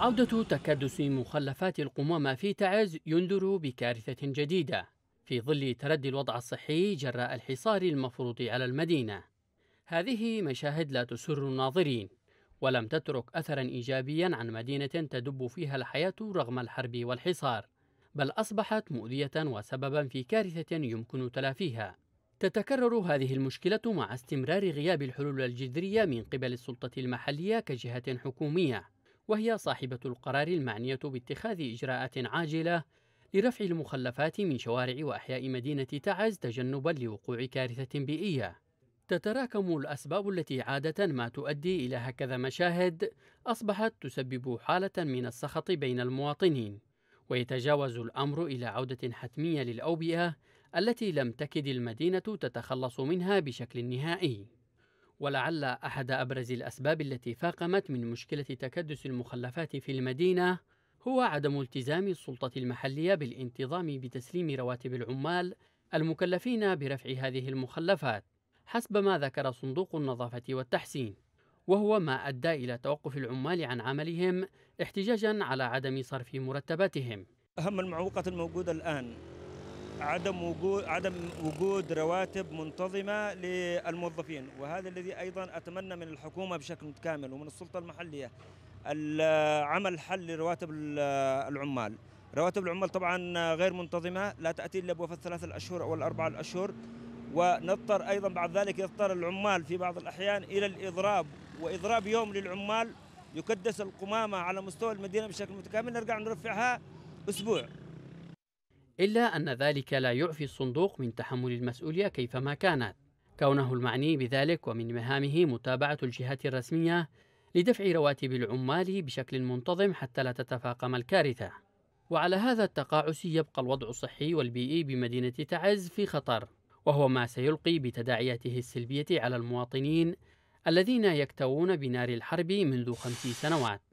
عودة تكدس مخلفات القمامة في تعز ينذر بكارثة جديدة في ظل تردي الوضع الصحي جراء الحصار المفروض على المدينة هذه مشاهد لا تسر الناظرين ولم تترك أثرا إيجابيا عن مدينة تدب فيها الحياة رغم الحرب والحصار بل أصبحت مؤذية وسببا في كارثة يمكن تلافيها تتكرر هذه المشكلة مع استمرار غياب الحلول الجذرية من قبل السلطة المحلية كجهة حكومية وهي صاحبة القرار المعنية باتخاذ إجراءات عاجلة لرفع المخلفات من شوارع وأحياء مدينة تعز تجنبا لوقوع كارثة بيئية تتراكم الأسباب التي عادة ما تؤدي إلى هكذا مشاهد أصبحت تسبب حالة من السخط بين المواطنين ويتجاوز الأمر إلى عودة حتمية للأوبئة التي لم تكد المدينة تتخلص منها بشكل نهائي ولعل أحد أبرز الأسباب التي فاقمت من مشكلة تكدس المخلفات في المدينة هو عدم التزام السلطة المحلية بالانتظام بتسليم رواتب العمال المكلفين برفع هذه المخلفات حسب ما ذكر صندوق النظافة والتحسين وهو ما أدى إلى توقف العمال عن عملهم احتجاجا على عدم صرف مرتباتهم أهم المعوقات الموجودة الآن عدم وجود عدم وجود رواتب منتظمه للموظفين وهذا الذي ايضا اتمنى من الحكومه بشكل متكامل ومن السلطه المحليه عمل حل لرواتب العمال رواتب العمال طبعا غير منتظمه لا تاتي الا بوفاه الثلاث الاشهر او الاربع الاشهر ونضطر ايضا بعد ذلك يضطر العمال في بعض الاحيان الى الاضراب واضراب يوم للعمال يكدس القمامه على مستوى المدينه بشكل متكامل نرجع نرفعها اسبوع إلا أن ذلك لا يعفي الصندوق من تحمل المسؤولية كيفما كانت كونه المعني بذلك ومن مهامه متابعة الجهات الرسمية لدفع رواتب العمال بشكل منتظم حتى لا تتفاقم الكارثة وعلى هذا التقاعس يبقى الوضع الصحي والبيئي بمدينة تعز في خطر وهو ما سيلقي بتداعياته السلبية على المواطنين الذين يكتوون بنار الحرب منذ خمس سنوات